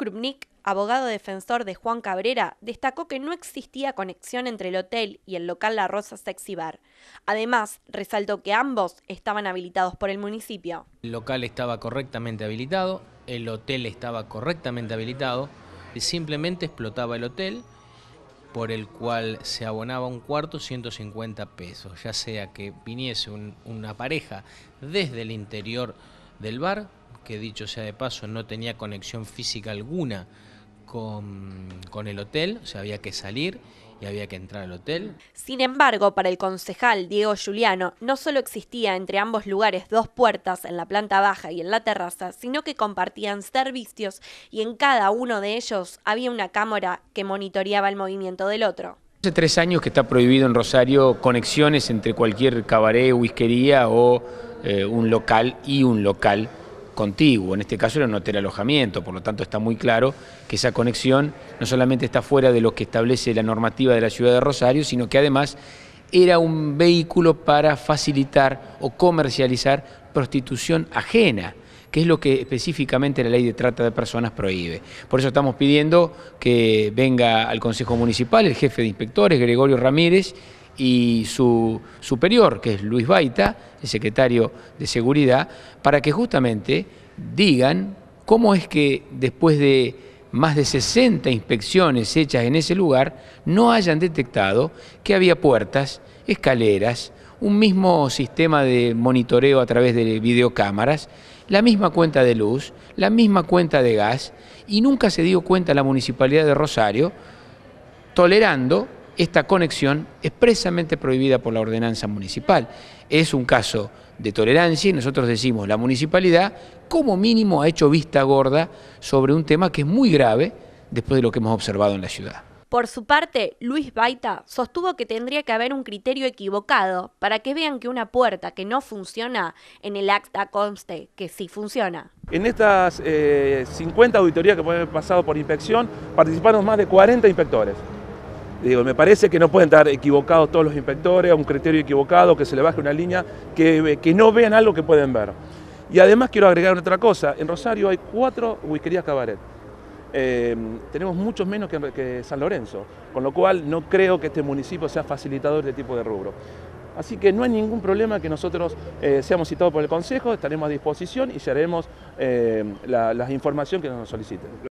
Krupnik, abogado defensor de Juan Cabrera, destacó que no existía conexión entre el hotel y el local La Rosa Sexy Bar. Además, resaltó que ambos estaban habilitados por el municipio. El local estaba correctamente habilitado, el hotel estaba correctamente habilitado, y simplemente explotaba el hotel por el cual se abonaba un cuarto 150 pesos, ya sea que viniese una pareja desde el interior del bar que dicho sea de paso no tenía conexión física alguna con, con el hotel, o sea, había que salir y había que entrar al hotel. Sin embargo, para el concejal Diego Giuliano, no solo existía entre ambos lugares dos puertas en la planta baja y en la terraza, sino que compartían servicios y en cada uno de ellos había una cámara que monitoreaba el movimiento del otro. Hace tres años que está prohibido en Rosario conexiones entre cualquier cabaret, whiskería o eh, un local y un local contiguo, en este caso era un hotel alojamiento, por lo tanto está muy claro que esa conexión no solamente está fuera de lo que establece la normativa de la ciudad de Rosario, sino que además era un vehículo para facilitar o comercializar prostitución ajena que es lo que específicamente la ley de trata de personas prohíbe. Por eso estamos pidiendo que venga al Consejo Municipal el jefe de inspectores, Gregorio Ramírez, y su superior, que es Luis Baita, el secretario de Seguridad, para que justamente digan cómo es que después de más de 60 inspecciones hechas en ese lugar, no hayan detectado que había puertas, escaleras, un mismo sistema de monitoreo a través de videocámaras, la misma cuenta de luz, la misma cuenta de gas, y nunca se dio cuenta la Municipalidad de Rosario, tolerando esta conexión expresamente prohibida por la ordenanza municipal. Es un caso de tolerancia y nosotros decimos, la municipalidad como mínimo ha hecho vista gorda sobre un tema que es muy grave después de lo que hemos observado en la ciudad. Por su parte, Luis Baita sostuvo que tendría que haber un criterio equivocado para que vean que una puerta que no funciona en el acta conste que sí funciona. En estas 50 eh, auditorías que hemos pasado por inspección participaron más de 40 inspectores me parece que no pueden estar equivocados todos los inspectores, a un criterio equivocado, que se le baje una línea, que, eh, que no vean algo que pueden ver. Y además quiero agregar otra cosa, en Rosario hay cuatro whiskerías cabaret. Eh, tenemos muchos menos que, San Lorenzo, con lo cual no creo que este municipio sea facilitador de tipo de rubro. Así que no hay ningún problema que nosotros eh, seamos citados por el Consejo, estaremos a disposición y haremos eh, la, la información que nos soliciten.